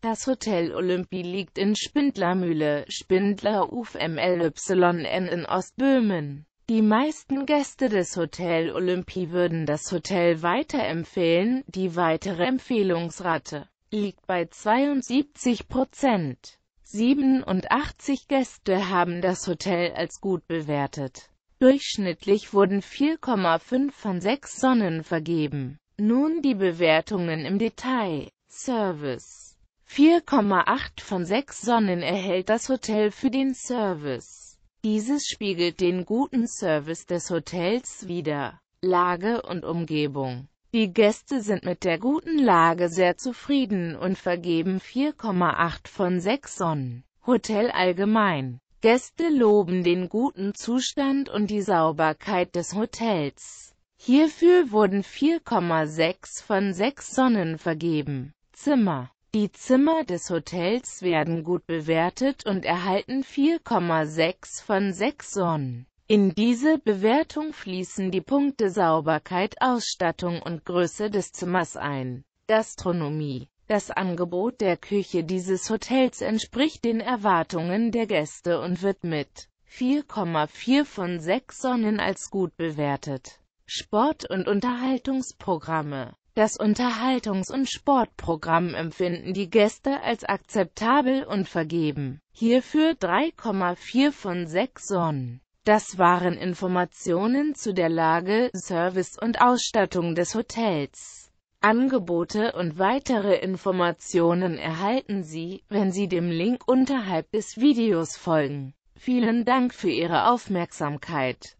Das Hotel Olympi liegt in Spindlermühle, Spindleruf MLYN in Ostböhmen. Die meisten Gäste des Hotel Olympi würden das Hotel weiterempfehlen, die weitere Empfehlungsrate liegt bei 72 Prozent. 87 Gäste haben das Hotel als gut bewertet. Durchschnittlich wurden 4,5 von 6 Sonnen vergeben. Nun die Bewertungen im Detail. Service 4,8 von 6 Sonnen erhält das Hotel für den Service. Dieses spiegelt den guten Service des Hotels wider. Lage und Umgebung Die Gäste sind mit der guten Lage sehr zufrieden und vergeben 4,8 von 6 Sonnen. Hotel allgemein Gäste loben den guten Zustand und die Sauberkeit des Hotels. Hierfür wurden 4,6 von 6 Sonnen vergeben. Zimmer die Zimmer des Hotels werden gut bewertet und erhalten 4,6 von 6 Sonnen. In diese Bewertung fließen die Punkte Sauberkeit, Ausstattung und Größe des Zimmers ein. Gastronomie Das Angebot der Küche dieses Hotels entspricht den Erwartungen der Gäste und wird mit 4,4 von 6 Sonnen als gut bewertet. Sport- und Unterhaltungsprogramme das Unterhaltungs- und Sportprogramm empfinden die Gäste als akzeptabel und vergeben hierfür 3,4 von 6 Sonnen. Das waren Informationen zu der Lage, Service und Ausstattung des Hotels. Angebote und weitere Informationen erhalten Sie, wenn Sie dem Link unterhalb des Videos folgen. Vielen Dank für Ihre Aufmerksamkeit.